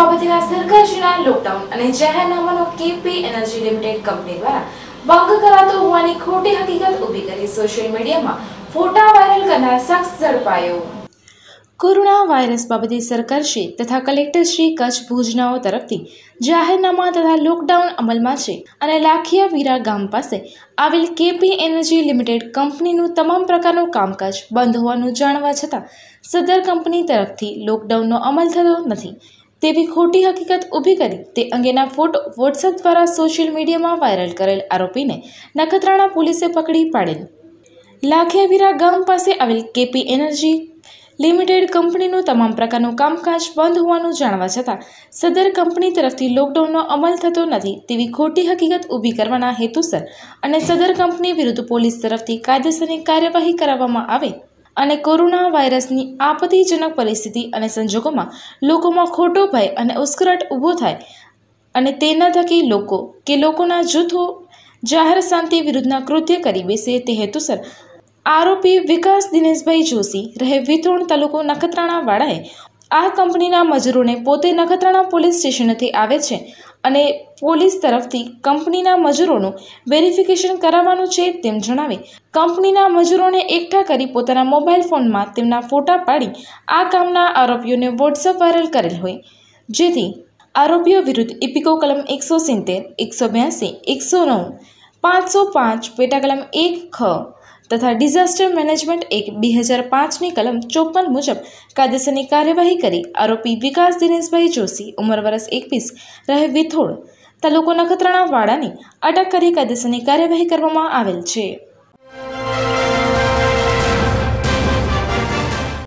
બાબતેના સરકારશ્રીના લોકડાઉન અને જાહેરનામાનો કેપી એનર્જી લિમિટેડ કંપની દ્વારા ભંગ કરાતો હોવાની ખોટી હકીકત ઊભી કરી સોશિયલ મીડિયામાં ફોટા વાયરલ કરનાર શખ્સ ઝડપાયો કોરોના વાયરસ બાબતે સરકારશ્રી તથા કલેક્ટરશ્રી કચ્છ ભુજનાઓ તરફથી જાહેરનામા તથા લોકડાઉન અમલમાં છે અને લાખિયા વીરા ગામ પાસે આવેલ કેપી એનર્જી લિમિટેડ કંપનીનું તમામ પ્રકારનું કામકાજ બંધ હોવાનું જાણવા છતાં સદર કંપની તરફથી લોકડાઉનનો અમલ થતો નથી તેવી ખોટી હકીકત ઊભી કરી તે અંગેના ફોટો વોટ્સએપ દ્વારા સોશિયલ મીડિયામાં વાયરલ કરેલ આરોપીને નખત્રાણા પોલીસે પકડી પાડેલ લાખેવીરા ગામ પાસે આવેલ કેપી એનર્જી લિમિટેડ કંપનીનું તમામ પ્રકારનું કામકાજ બંધ હોવાનું જાણવા છતાં સદર કંપની તરફથી લોકડાઉનનો અમલ થતો નથી તેવી ખોટી હકીકત ઊભી કરવાના હેતુસર અને સદર કંપની વિરુદ્ધ પોલીસ તરફથી કાયદેસરની કાર્યવાહી કરાવવામાં આવે અને કોરોના વાયરસની આપત્તિજનક પરિસ્થિતિ અને સંજોગોમાં લોકોમાં ખોટો ભય અને ઉસ્કરાટ ઊભો થાય અને તેના થકી લોકો કે લોકોના જૂથો જાહેર શાંતિ વિરુદ્ધના કૃત્ય કરી બેસે તે હેતુસર આરોપી વિકાસ દિનેશભાઈ જોશી રહે વિતોણ તાલુકો નખત્રાણાવાળાએ આ કંપનીના મજૂરોને પોતે નખત્રાણા પોલીસ સ્ટેશનેથી આવે છે અને પોલીસ તરફથી કંપનીના મજૂરોનું વેરિફિકેશન કરાવવાનું છે તેમ જણાવી કંપનીના મજૂરોને એકઠા કરી પોતાના મોબાઈલ ફોનમાં તેમના ફોટા પાડી આ કામના આરોપીઓને વોટ્સઅપ વાયરલ કરેલ હોય જેથી આરોપીઓ વિરુદ્ધ ઇપિકો કલમ એકસો સિત્તેર એકસો બ્યાસી એકસો નવ પાંચસો પાંચ પેટા કલમ એક ખ તથા ડિઝાસ્ટર મેનેજમેન્ટ એક બે હજાર પાંચની કલમ ચોપન મુજબ કાયદેસરની કાર્યવાહી કરી આરોપી વિકાસ દિનેશભાઈ જોશી ઉંમર વરસ એકવીસ રહે વિથોડ તાલુકો નખત્રાણા વાડાની અટક કરી કાયદેસરની કાર્યવાહી કરવામાં આવેલ છે